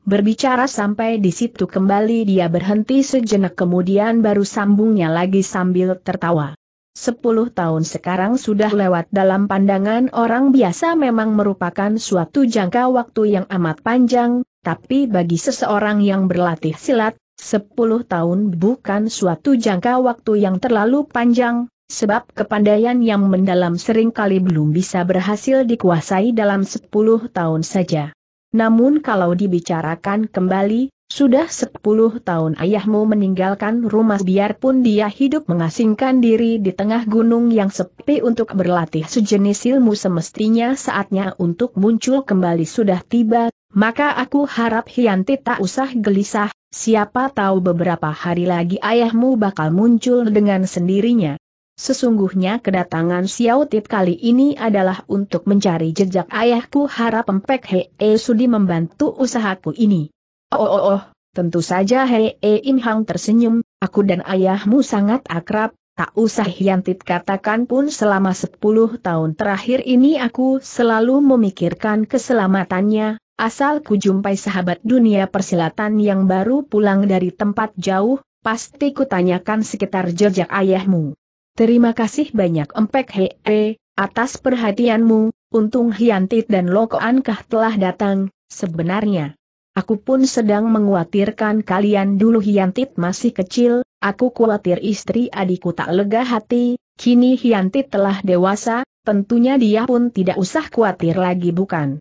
Speaker 1: Berbicara sampai di situ kembali dia berhenti sejenak kemudian baru sambungnya lagi sambil tertawa. Sepuluh tahun sekarang sudah lewat dalam pandangan orang biasa memang merupakan suatu jangka waktu yang amat panjang, tapi bagi seseorang yang berlatih silat, sepuluh tahun bukan suatu jangka waktu yang terlalu panjang, sebab kepandaian yang mendalam seringkali belum bisa berhasil dikuasai dalam sepuluh tahun saja. Namun kalau dibicarakan kembali, sudah 10 tahun ayahmu meninggalkan rumah biarpun dia hidup mengasingkan diri di tengah gunung yang sepi untuk berlatih sejenis ilmu semestinya saatnya untuk muncul kembali sudah tiba, maka aku harap Hianti tak usah gelisah, siapa tahu beberapa hari lagi ayahmu bakal muncul dengan sendirinya. Sesungguhnya kedatangan Xiao Tit kali ini adalah untuk mencari jejak ayahku harap Pempek Hee Sudi membantu usahaku ini. Oh oh oh, tentu saja Hee Im Hang tersenyum, aku dan ayahmu sangat akrab, tak usah Tit katakan pun selama 10 tahun terakhir ini aku selalu memikirkan keselamatannya, asal ku jumpai sahabat dunia persilatan yang baru pulang dari tempat jauh, pasti kutanyakan sekitar jejak ayahmu. Terima kasih banyak Empek Hee, eh, atas perhatianmu, untung Hiantit dan Loko Ankah telah datang, sebenarnya. Aku pun sedang menguatirkan kalian dulu Hiantit masih kecil, aku khawatir istri adikku tak lega hati, kini Hiantit telah dewasa, tentunya dia pun tidak usah khawatir lagi bukan?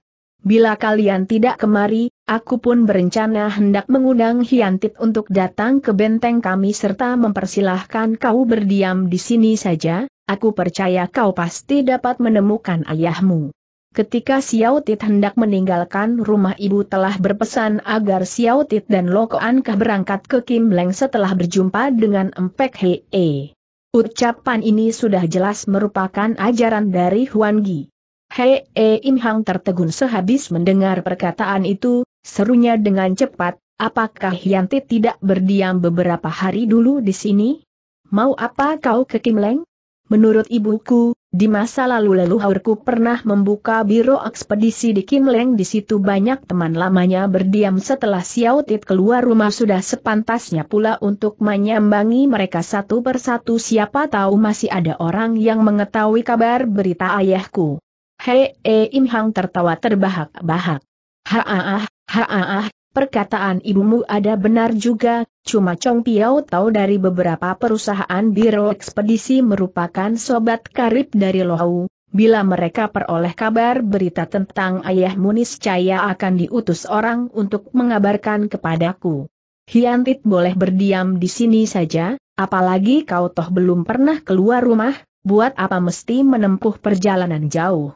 Speaker 1: Bila kalian tidak kemari, aku pun berencana hendak mengundang Hiantit untuk datang ke benteng kami serta mempersilahkan kau berdiam di sini saja, aku percaya kau pasti dapat menemukan ayahmu. Ketika Xiao Tit hendak meninggalkan rumah ibu telah berpesan agar Xiao Tit dan Loko Ankah berangkat ke Kim Leng setelah berjumpa dengan Empek Hee. Ucapan ini sudah jelas merupakan ajaran dari Huan Gi. Hei eh, Im Hang tertegun sehabis mendengar perkataan itu, serunya dengan cepat, apakah Yanti tidak berdiam beberapa hari dulu di sini? Mau apa kau ke Kim Leng? Menurut ibuku, di masa lalu leluhurku pernah membuka biro ekspedisi di Kim Leng di situ banyak teman lamanya berdiam setelah Xiao Tit keluar rumah sudah sepantasnya pula untuk menyambangi mereka satu persatu siapa tahu masih ada orang yang mengetahui kabar berita ayahku. Hei e eh, Im Hang tertawa terbahak-bahak. Haah, ah, haah. Ah, perkataan ibumu ada benar juga, cuma Chong Piao tahu dari beberapa perusahaan biro ekspedisi merupakan sobat karib dari Lohau, Bila mereka peroleh kabar berita tentang Ayah Munis Caya akan diutus orang untuk mengabarkan kepadaku. Hiantit boleh berdiam di sini saja, apalagi kau toh belum pernah keluar rumah, buat apa mesti menempuh perjalanan jauh.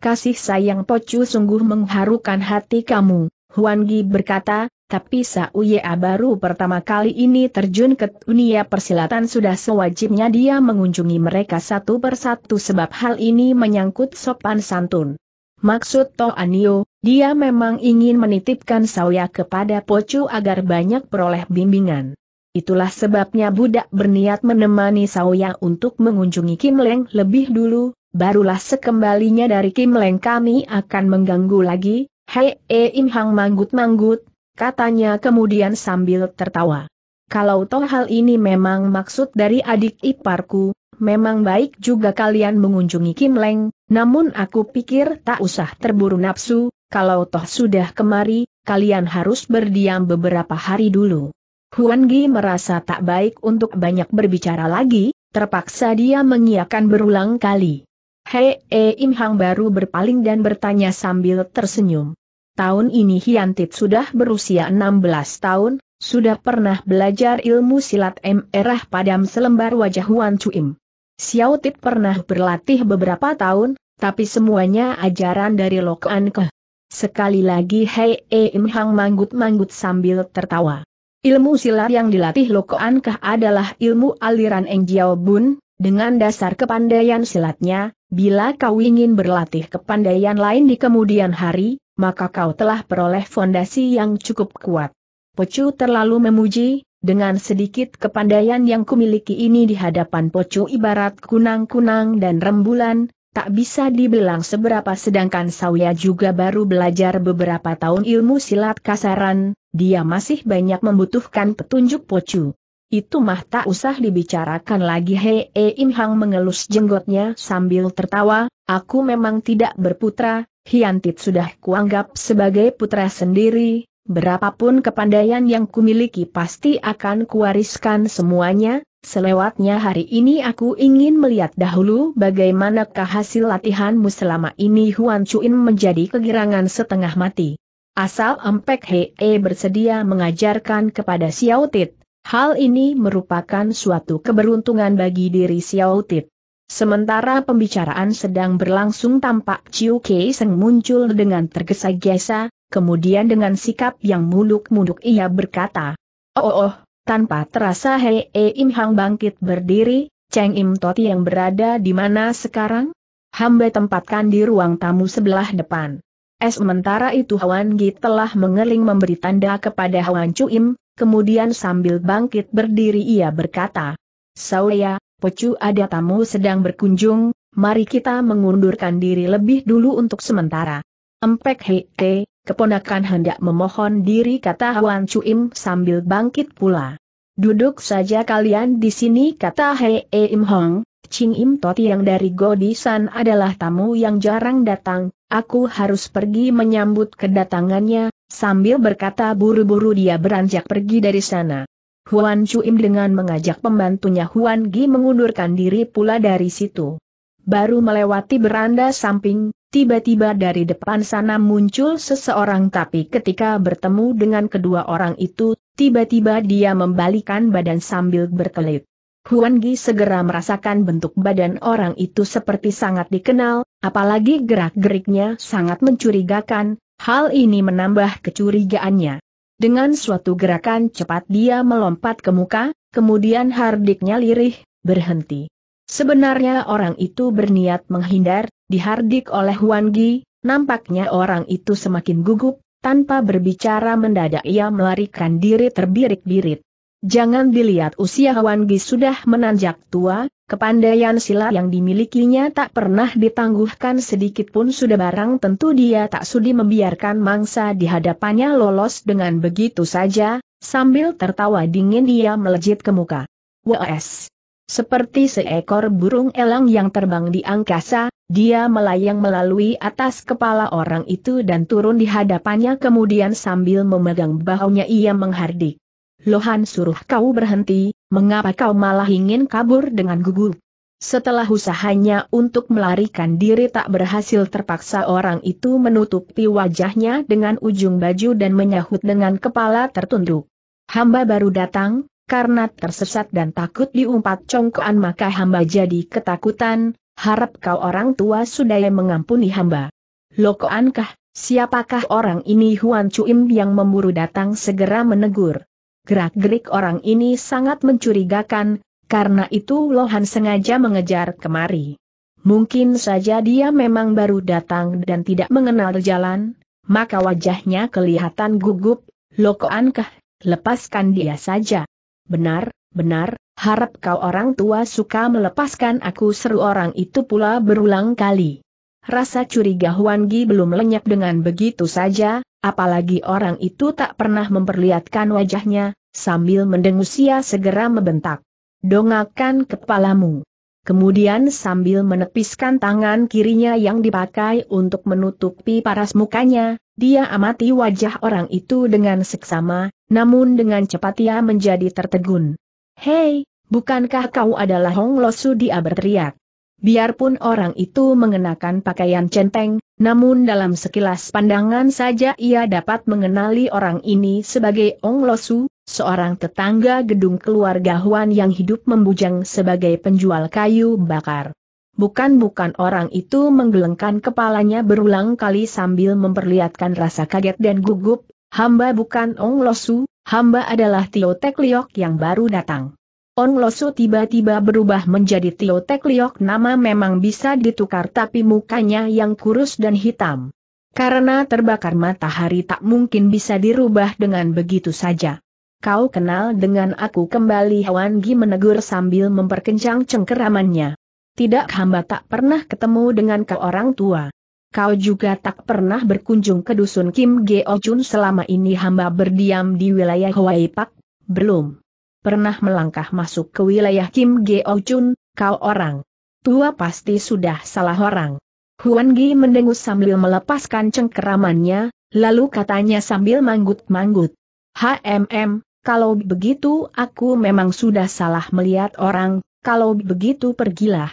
Speaker 1: Kasih sayang Pocu sungguh mengharukan hati kamu, Huan Gi berkata, tapi Sauya baru pertama kali ini terjun ke dunia persilatan sudah sewajibnya dia mengunjungi mereka satu persatu sebab hal ini menyangkut sopan santun. Maksud To Anio, dia memang ingin menitipkan Sauya kepada Pocu agar banyak peroleh bimbingan. Itulah sebabnya budak berniat menemani Sauya untuk mengunjungi Kim Leng lebih dulu, barulah sekembalinya dari Kim Leng kami akan mengganggu lagi, Hei e Im Hang manggut-manggut, katanya kemudian sambil tertawa. Kalau toh hal ini memang maksud dari adik iparku, memang baik juga kalian mengunjungi Kim Leng, namun aku pikir tak usah terburu nafsu, kalau toh sudah kemari, kalian harus berdiam beberapa hari dulu. Huan Gi merasa tak baik untuk banyak berbicara lagi, terpaksa dia mengiakan berulang kali. Hei e Im Hang baru berpaling dan bertanya sambil tersenyum. Tahun ini Hiantit sudah berusia 16 tahun, sudah pernah belajar ilmu silat M. Erah padam selembar wajah Huan Chuim. Xiao Tit pernah berlatih beberapa tahun, tapi semuanya ajaran dari An Ke. Sekali lagi Hei E Im Hang manggut-manggut sambil tertawa. Ilmu silat yang dilatih An Kah adalah ilmu aliran Eng Jiao Bun, dengan dasar kepandaian silatnya, Bila kau ingin berlatih kepandaian lain di kemudian hari, maka kau telah peroleh fondasi yang cukup kuat. Pocu terlalu memuji, dengan sedikit kepandaian yang kumiliki ini di hadapan Pocu ibarat kunang-kunang dan rembulan, tak bisa dibilang seberapa sedangkan Sawya juga baru belajar beberapa tahun ilmu silat kasaran, dia masih banyak membutuhkan petunjuk Pocu. Itu mah tak usah dibicarakan lagi Hei e Im Hang mengelus jenggotnya sambil tertawa, aku memang tidak berputra, Hiantit sudah kuanggap sebagai putra sendiri, berapapun kepandaian yang kumiliki pasti akan kuwariskan semuanya, selewatnya hari ini aku ingin melihat dahulu bagaimanakah hasil latihanmu selama ini Huan Chuin menjadi kegirangan setengah mati. Asal Empek Hei e bersedia mengajarkan kepada Xiao Tit, Hal ini merupakan suatu keberuntungan bagi diri Xiao Tit. Sementara pembicaraan sedang berlangsung tampak Chiu Kei Seng muncul dengan tergesa-gesa, kemudian dengan sikap yang muluk-muluk ia berkata, Oh oh, oh. tanpa terasa Hei e Im Hang bangkit berdiri, Cheng Im Toti yang berada di mana sekarang? Hamba tempatkan di ruang tamu sebelah depan. Eh, sementara itu Hwan Gi telah mengeling memberi tanda kepada Hwan Chu Im, kemudian sambil bangkit berdiri ia berkata, Sauya, Pocu ada tamu sedang berkunjung, mari kita mengundurkan diri lebih dulu untuk sementara. Empek Hei, keponakan hendak memohon diri kata Huan Cuim sambil bangkit pula. Duduk saja kalian di sini kata Hei e Im Hong, Ching Im Toti yang dari Godisan adalah tamu yang jarang datang, aku harus pergi menyambut kedatangannya, Sambil berkata buru-buru dia beranjak pergi dari sana. Huan Chuim dengan mengajak pembantunya Huan Gi mengundurkan diri pula dari situ. Baru melewati beranda samping, tiba-tiba dari depan sana muncul seseorang tapi ketika bertemu dengan kedua orang itu, tiba-tiba dia membalikan badan sambil berkelit. Huan Gi segera merasakan bentuk badan orang itu seperti sangat dikenal, apalagi gerak-geriknya sangat mencurigakan, Hal ini menambah kecurigaannya. Dengan suatu gerakan cepat dia melompat ke muka, kemudian hardiknya lirih, berhenti. Sebenarnya orang itu berniat menghindar, dihardik oleh Huan Gi, nampaknya orang itu semakin gugup, tanpa berbicara mendadak ia melarikan diri terbirik-birit. Jangan dilihat usia Wan Gi sudah menanjak tua, kepandaian silat yang dimilikinya tak pernah ditangguhkan sedikit pun sudah barang tentu dia tak sudi membiarkan mangsa di hadapannya lolos dengan begitu saja, sambil tertawa dingin ia melejit ke muka. WS. Seperti seekor burung elang yang terbang di angkasa, dia melayang melalui atas kepala orang itu dan turun di hadapannya kemudian sambil memegang bahunya ia menghardik. Lohan suruh kau berhenti, mengapa kau malah ingin kabur dengan gugup? Setelah usahanya untuk melarikan diri tak berhasil terpaksa orang itu menutupi wajahnya dengan ujung baju dan menyahut dengan kepala tertunduk. Hamba baru datang, karena tersesat dan takut diumpat congkoan maka hamba jadi ketakutan, harap kau orang tua sudah mengampuni hamba. Lokoankah, siapakah orang ini Huan Cuim yang memburu datang segera menegur. Gerak-gerik orang ini sangat mencurigakan, karena itu Lohan sengaja mengejar kemari. Mungkin saja dia memang baru datang dan tidak mengenal jalan, maka wajahnya kelihatan gugup, lokoankah, lepaskan dia saja. Benar, benar, harap kau orang tua suka melepaskan aku seru orang itu pula berulang kali. Rasa curiga Huan Gi belum lenyap dengan begitu saja, apalagi orang itu tak pernah memperlihatkan wajahnya, Sambil mendengus ia segera membentak. dongakan kepalamu. Kemudian sambil menepiskan tangan kirinya yang dipakai untuk menutupi paras mukanya, dia amati wajah orang itu dengan seksama, namun dengan cepat ia menjadi tertegun. Hei, bukankah kau adalah Hong Losu dia berteriak. Biarpun orang itu mengenakan pakaian centeng, namun dalam sekilas pandangan saja ia dapat mengenali orang ini sebagai Ong Losu, seorang tetangga gedung keluarga Huan yang hidup membujang sebagai penjual kayu bakar. Bukan-bukan orang itu menggelengkan kepalanya berulang kali sambil memperlihatkan rasa kaget dan gugup, hamba bukan Ong Losu, hamba adalah Tio Tek Liok yang baru datang. Ong Losu tiba-tiba berubah menjadi Tio Tek Liok nama memang bisa ditukar tapi mukanya yang kurus dan hitam. Karena terbakar matahari tak mungkin bisa dirubah dengan begitu saja kau kenal dengan aku kembali Hwan Gi menegur sambil memperkencang cengkeramannya. Tidak hamba tak pernah ketemu dengan kau orang tua. Kau juga tak pernah berkunjung ke dusun Kim Geo oh Jun selama ini hamba berdiam di wilayah Hawaii Pak, belum. Pernah melangkah masuk ke wilayah Kim Geo oh Jun, kau orang. Tua pasti sudah salah orang. Huan Gi mendengus sambil melepaskan cengkeramannya, lalu katanya sambil manggut-manggut. HMM, kalau begitu aku memang sudah salah melihat orang, kalau begitu pergilah.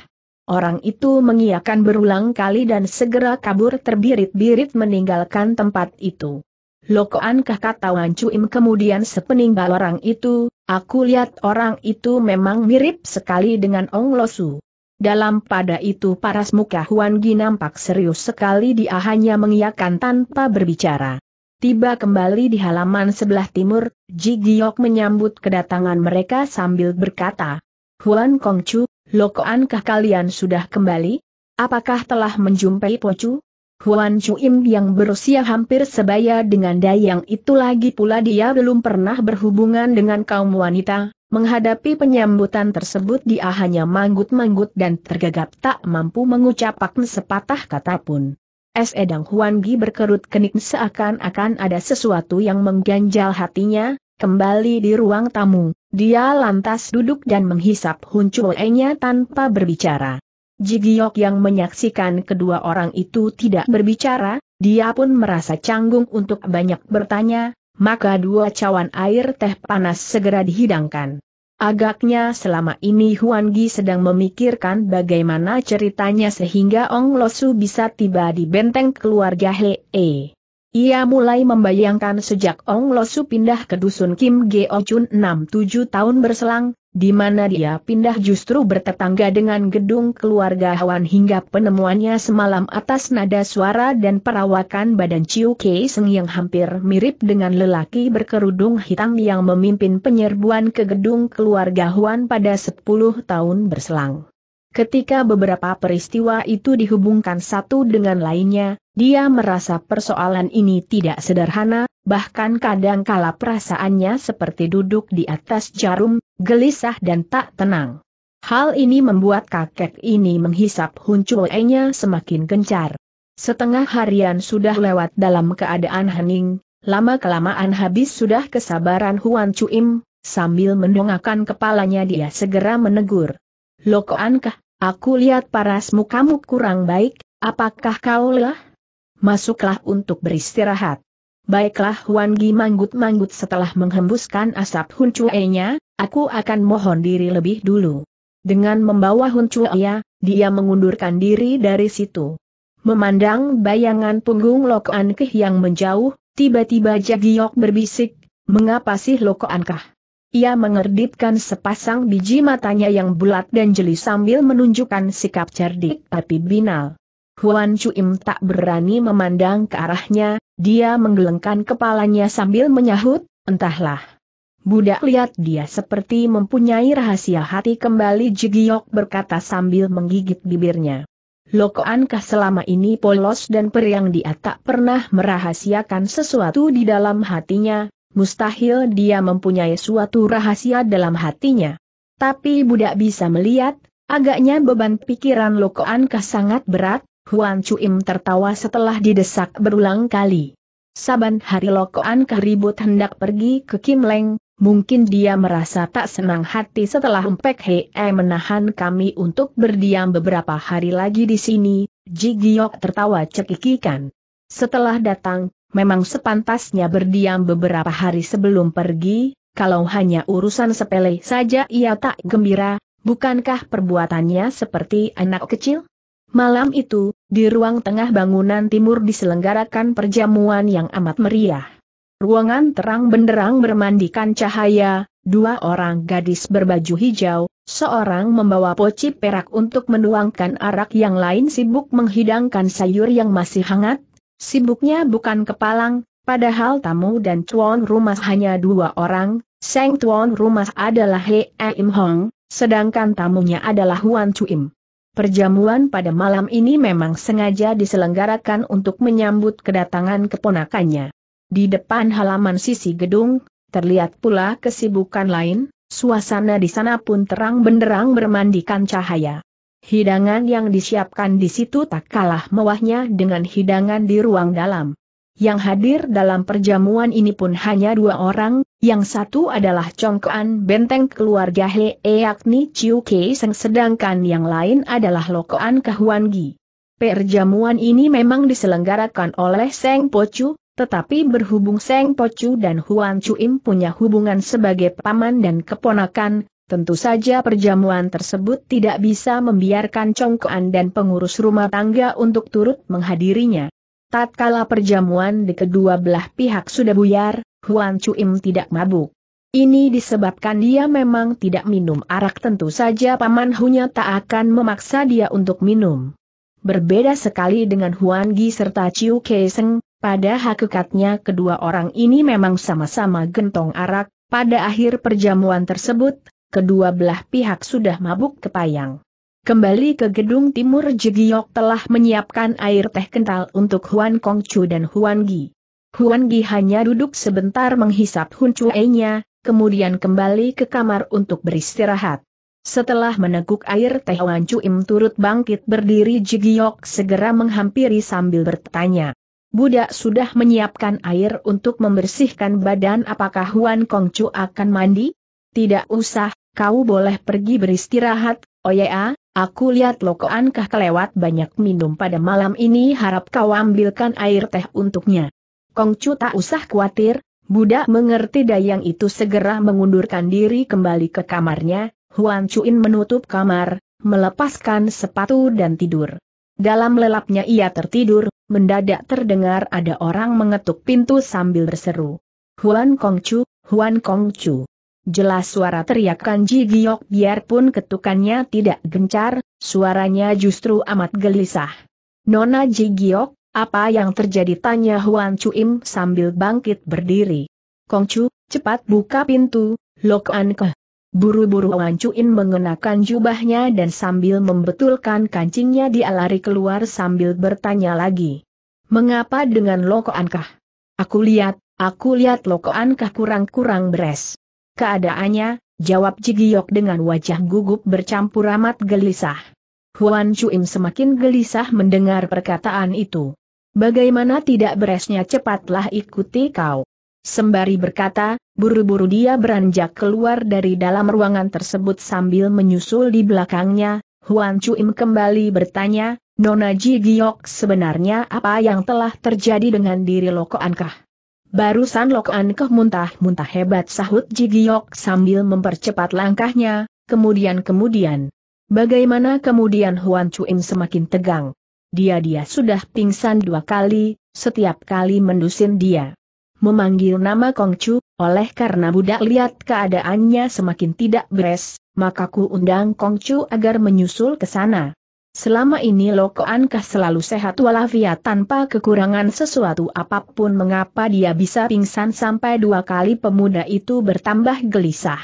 Speaker 1: Orang itu mengiakan berulang kali dan segera kabur terbirit-birit meninggalkan tempat itu. Lokoankah Kata Wan cuim kemudian sepeninggal orang itu, aku lihat orang itu memang mirip sekali dengan Ong Losu. Dalam pada itu paras muka Huan Gi nampak serius sekali dia hanya mengiakan tanpa berbicara. Tiba kembali di halaman sebelah timur, Ji Giok menyambut kedatangan mereka sambil berkata, Huan Kongcu, lokoankah kalian sudah kembali? Apakah telah menjumpai Po Chu? Huan Chuim yang berusia hampir sebaya dengan Dayang itu lagi pula dia belum pernah berhubungan dengan kaum wanita, menghadapi penyambutan tersebut dia hanya manggut-manggut dan tergagap tak mampu mengucapkan sepatah kata pun. Sedang Edang Huan Gi berkerut kening seakan-akan ada sesuatu yang mengganjal hatinya, kembali di ruang tamu, dia lantas duduk dan menghisap huncuoe-nya tanpa berbicara. Jigiok yang menyaksikan kedua orang itu tidak berbicara, dia pun merasa canggung untuk banyak bertanya, maka dua cawan air teh panas segera dihidangkan. Agaknya selama ini Huan Gi sedang memikirkan bagaimana ceritanya sehingga Ong Losu bisa tiba di benteng keluarga He. -e. Ia mulai membayangkan sejak Ong Losu pindah ke dusun Kim Geo oh Chun 6-7 tahun berselang, di mana dia pindah justru bertetangga dengan gedung keluarga Hawan hingga penemuannya semalam atas nada suara dan perawakan badan Chiu Kei Seng yang hampir mirip dengan lelaki berkerudung hitam yang memimpin penyerbuan ke gedung keluarga Hawan pada 10 tahun berselang. Ketika beberapa peristiwa itu dihubungkan satu dengan lainnya, dia merasa persoalan ini tidak sederhana, bahkan kadang kala perasaannya seperti duduk di atas jarum, gelisah dan tak tenang. Hal ini membuat kakek ini menghisap huncuenya semakin gencar. Setengah harian sudah lewat dalam keadaan hening, lama-kelamaan habis sudah kesabaran Huan Cuim, sambil mendongakkan kepalanya dia segera menegur. Lokoankah, aku lihat parasmu kamu kurang baik, apakah kau lelah? Masuklah untuk beristirahat. Baiklah Huan Gi manggut-manggut setelah menghembuskan asap Hun Chue-nya, aku akan mohon diri lebih dulu. Dengan membawa Hun Chue-nya, dia mengundurkan diri dari situ. Memandang bayangan punggung Lok An yang menjauh, tiba-tiba Jagiok berbisik, mengapa sih Lok An Ia mengerdipkan sepasang biji matanya yang bulat dan jeli sambil menunjukkan sikap cerdik tapi binal. Huan Chuim tak berani memandang ke arahnya, dia menggelengkan kepalanya sambil menyahut, entahlah. Budak lihat dia seperti mempunyai rahasia hati kembali Jigiok berkata sambil menggigit bibirnya. Lokoankah selama ini polos dan periang dia tak pernah merahasiakan sesuatu di dalam hatinya, mustahil dia mempunyai suatu rahasia dalam hatinya. Tapi budak bisa melihat, agaknya beban pikiran Lokoankah sangat berat, Huan Cuim tertawa setelah didesak berulang kali. Saban hari Lokoan keribut hendak pergi ke Kim Leng, mungkin dia merasa tak senang hati setelah Mpek Hei menahan kami untuk berdiam beberapa hari lagi di sini, Ji Giok tertawa cekikikan. Setelah datang, memang sepantasnya berdiam beberapa hari sebelum pergi, kalau hanya urusan sepele saja ia tak gembira, bukankah perbuatannya seperti anak kecil? Malam itu, di ruang tengah bangunan timur diselenggarakan perjamuan yang amat meriah. Ruangan terang benderang bermandikan cahaya, dua orang gadis berbaju hijau, seorang membawa poci perak untuk menuangkan arak yang lain sibuk menghidangkan sayur yang masih hangat, sibuknya bukan kepalang, padahal tamu dan tuan rumah hanya dua orang, Seng tuan rumah adalah He Im Hong, sedangkan tamunya adalah Huan Chu Im. Perjamuan pada malam ini memang sengaja diselenggarakan untuk menyambut kedatangan keponakannya. Di depan halaman sisi gedung, terlihat pula kesibukan lain, suasana di sana pun terang benderang bermandikan cahaya. Hidangan yang disiapkan di situ tak kalah mewahnya dengan hidangan di ruang dalam yang hadir dalam perjamuan ini pun hanya dua orang, yang satu adalah Congkoan Benteng keluarga He yakni Chiu Kei Seng sedangkan yang lain adalah Lokoan Kahuan Gi. Perjamuan ini memang diselenggarakan oleh Seng Pochu, tetapi berhubung Seng Pochu dan Huan Chuim punya hubungan sebagai paman dan keponakan, tentu saja perjamuan tersebut tidak bisa membiarkan Congkoan dan pengurus rumah tangga untuk turut menghadirinya. Tatkala perjamuan di kedua belah pihak sudah buyar, Huan Chuim tidak mabuk. Ini disebabkan dia memang tidak minum arak tentu saja Paman Hunya tak akan memaksa dia untuk minum. Berbeda sekali dengan Huan Gi serta Chiu Keseng. pada hakikatnya kedua orang ini memang sama-sama gentong arak, pada akhir perjamuan tersebut, kedua belah pihak sudah mabuk kepayang. Kembali ke gedung timur Jegiok telah menyiapkan air teh kental untuk Huan Kongcu dan Huan Gi. Huan Gi hanya duduk sebentar menghisap Hun chue nya kemudian kembali ke kamar untuk beristirahat. Setelah meneguk air teh Huan Im turut bangkit berdiri Jigiok segera menghampiri sambil bertanya. Budak sudah menyiapkan air untuk membersihkan badan apakah Huan Kongcu akan mandi? Tidak usah, kau boleh pergi beristirahat, Oya, oh Aku lihat lokoan kah kelewat banyak minum pada malam ini harap kau ambilkan air teh untuknya. Kongcu tak usah khawatir, budak mengerti dayang itu segera mengundurkan diri kembali ke kamarnya, Huan Cuin menutup kamar, melepaskan sepatu dan tidur. Dalam lelapnya ia tertidur, mendadak terdengar ada orang mengetuk pintu sambil berseru. Huan Kongcu, Huan Kongcu. Jelas suara teriakan Ji Giok biarpun ketukannya tidak gencar, suaranya justru amat gelisah. Nona Ji Giok, apa yang terjadi tanya Huan Chuim sambil bangkit berdiri. Kongcu, cepat buka pintu, Lok An Ke. Buru-buru Huan Cuim mengenakan jubahnya dan sambil membetulkan kancingnya dia lari keluar sambil bertanya lagi. Mengapa dengan Lok An Aku lihat, aku lihat Lok An kurang-kurang beres. Keadaannya, jawab Jigiok dengan wajah gugup bercampur amat gelisah. Huan Chuim semakin gelisah mendengar perkataan itu. Bagaimana tidak beresnya cepatlah ikuti kau. Sembari berkata, buru-buru dia beranjak keluar dari dalam ruangan tersebut sambil menyusul di belakangnya, Huan Chuim kembali bertanya, Nona Ji Giok sebenarnya apa yang telah terjadi dengan diri Loko Ankah? Barusan Lok An Keh muntah-muntah hebat sahut Jigiok sambil mempercepat langkahnya, kemudian-kemudian. Bagaimana kemudian Huan Chuim semakin tegang. Dia-dia sudah pingsan dua kali, setiap kali mendusin dia. Memanggil nama Kong Chu. oleh karena budak lihat keadaannya semakin tidak beres, maka ku undang Kong Chu agar menyusul ke sana. Selama ini Lokoankah selalu sehat walafiat tanpa kekurangan sesuatu apapun mengapa dia bisa pingsan sampai dua kali pemuda itu bertambah gelisah.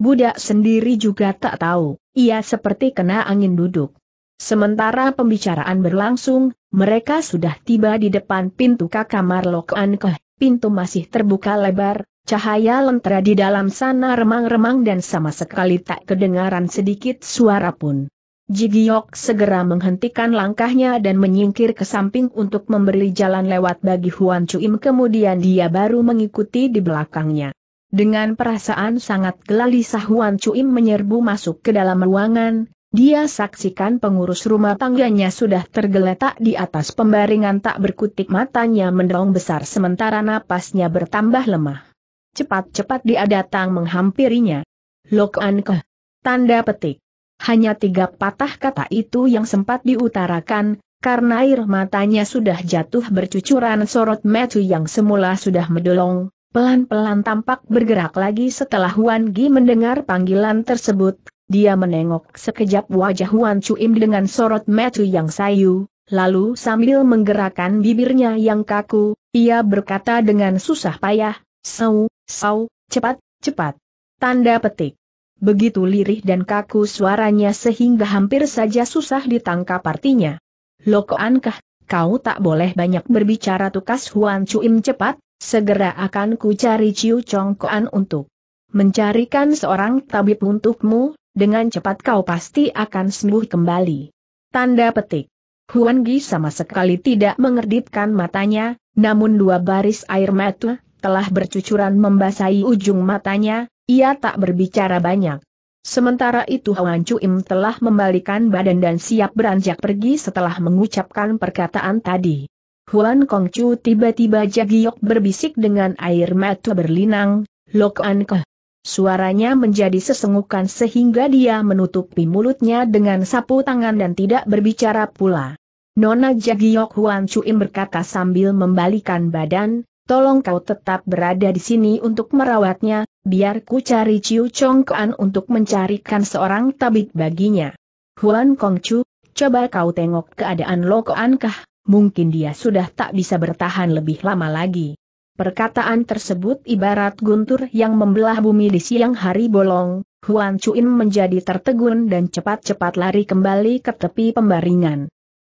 Speaker 1: Budak sendiri juga tak tahu, ia seperti kena angin duduk. Sementara pembicaraan berlangsung, mereka sudah tiba di depan pintu kamar Lokoankah, pintu masih terbuka lebar, cahaya lentera di dalam sana remang-remang dan sama sekali tak kedengaran sedikit suara pun. Jigiok segera menghentikan langkahnya dan menyingkir ke samping untuk memberi jalan lewat bagi Huan Chuim kemudian dia baru mengikuti di belakangnya. Dengan perasaan sangat gelisah Huan Chuim menyerbu masuk ke dalam ruangan, dia saksikan pengurus rumah tangganya sudah tergeletak di atas pembaringan tak berkutik matanya mendorong besar sementara napasnya bertambah lemah. Cepat-cepat dia datang menghampirinya. Lok An Tanda petik. Hanya tiga patah kata itu yang sempat diutarakan, karena air matanya sudah jatuh bercucuran sorot metu yang semula sudah mendolong, pelan-pelan tampak bergerak lagi setelah Huan Gi mendengar panggilan tersebut, dia menengok sekejap wajah Wan Chuim dengan sorot metu yang sayu, lalu sambil menggerakkan bibirnya yang kaku, ia berkata dengan susah payah, Sau, sau, cepat, cepat. Tanda petik begitu lirih dan kaku suaranya sehingga hampir saja susah ditangkap artinya. Lokoan kah, kau tak boleh banyak berbicara tukas Huan Chuim cepat, segera akan ku cari Ciu Chong Koan untuk mencarikan seorang tabib untukmu, dengan cepat kau pasti akan sembuh kembali. Tanda petik. Huan Gi sama sekali tidak mengerdipkan matanya, namun dua baris air mata telah bercucuran membasahi ujung matanya, ia tak berbicara banyak. Sementara itu Hwan Im telah membalikan badan dan siap beranjak pergi setelah mengucapkan perkataan tadi. Huan Chu tiba-tiba Jagiok berbisik dengan air mata berlinang, Lok An Ke. Suaranya menjadi sesengukan sehingga dia menutupi mulutnya dengan sapu tangan dan tidak berbicara pula. Nona Jagiok Huan Chuim berkata sambil membalikan badan, tolong kau tetap berada di sini untuk merawatnya, biar ku cari Ciu Kuan untuk mencarikan seorang tabib baginya. Huan Kongcu, coba kau tengok keadaan Lo Kuan kah, mungkin dia sudah tak bisa bertahan lebih lama lagi. Perkataan tersebut ibarat guntur yang membelah bumi di siang hari bolong, Huan Chuin menjadi tertegun dan cepat-cepat lari kembali ke tepi pembaringan.